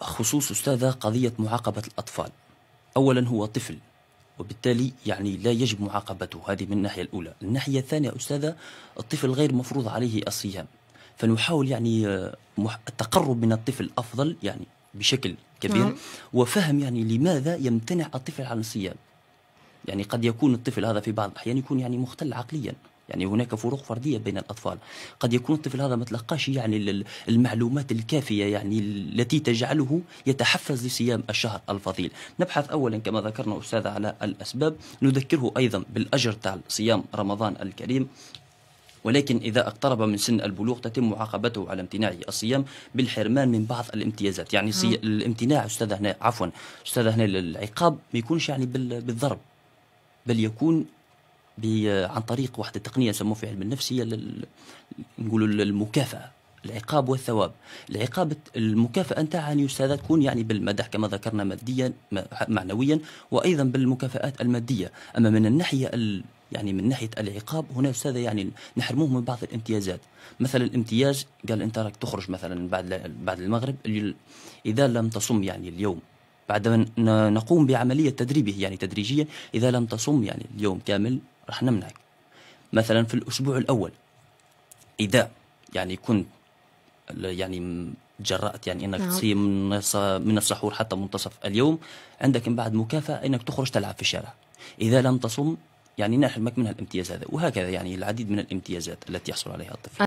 خصوص أستاذة قضية معاقبة الأطفال أولا هو طفل وبالتالي يعني لا يجب معاقبته هذه من الناحية الأولى الناحية الثانية أستاذة الطفل غير مفروض عليه الصيام فنحاول يعني آه، التقرب من الطفل أفضل يعني بشكل كبير نعم. وفهم يعني لماذا يمتنع الطفل عن الصيام يعني قد يكون الطفل هذا في بعض الأحيان يكون يعني مختل عقليا يعني هناك فروق فردية بين الأطفال قد يكون الطفل هذا ما تلقاش يعني المعلومات الكافية يعني التي تجعله يتحفز لصيام الشهر الفضيل نبحث أولا كما ذكرنا أستاذة على الأسباب نذكره أيضا بالأجر تاع صيام رمضان الكريم ولكن إذا اقترب من سن البلوغ تتم معاقبته على امتناع الصيام بالحرمان من بعض الامتيازات يعني صي... الامتناع أستاذ هنا عفوا أستاذ هنا العقاب ما يكونش يعني بال... بالضرب بل يكون آه، عن طريق واحد التقنيه سموها في علم النفس هي نقولوا المكافاه العقاب والثواب العقاب المكافأة نتاعها يا أستاذة تكون يعني بالمدح كما ذكرنا ماديا معنويا وأيضا بالمكافآت المادية أما من الناحية يعني من ناحية العقاب هنا أستاذة يعني نحرموه من بعض الامتيازات مثلا الامتياز قال أنت راك تخرج مثلا بعد بعد المغرب إذا لم تصم يعني اليوم بعد ما نقوم بعملية تدريبه يعني تدريجيا إذا لم تصم يعني اليوم كامل راح نمنعك مثلا في الأسبوع الأول إذا يعني كنت يعني جرأت يعني انك نعم. تصيم من من السحور حتى منتصف اليوم عندك من بعد مكافاه انك تخرج تلعب في الشارع اذا لم تصم يعني نحرمك منها الامتياز هذا وهكذا يعني العديد من الامتيازات التي يحصل عليها الطفل